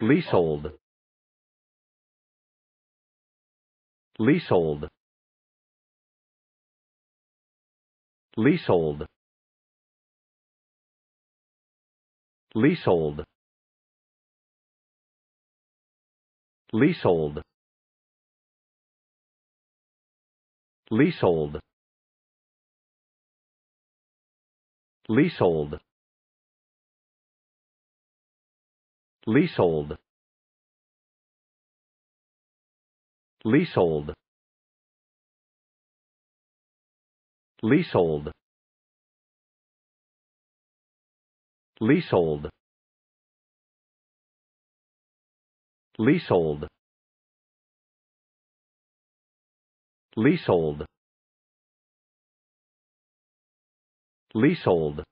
leasehold leasehold leasehold leasehold leasehold leasehold leasehold leasehold leasehold leasehold leasehold leasehold leasehold leasehold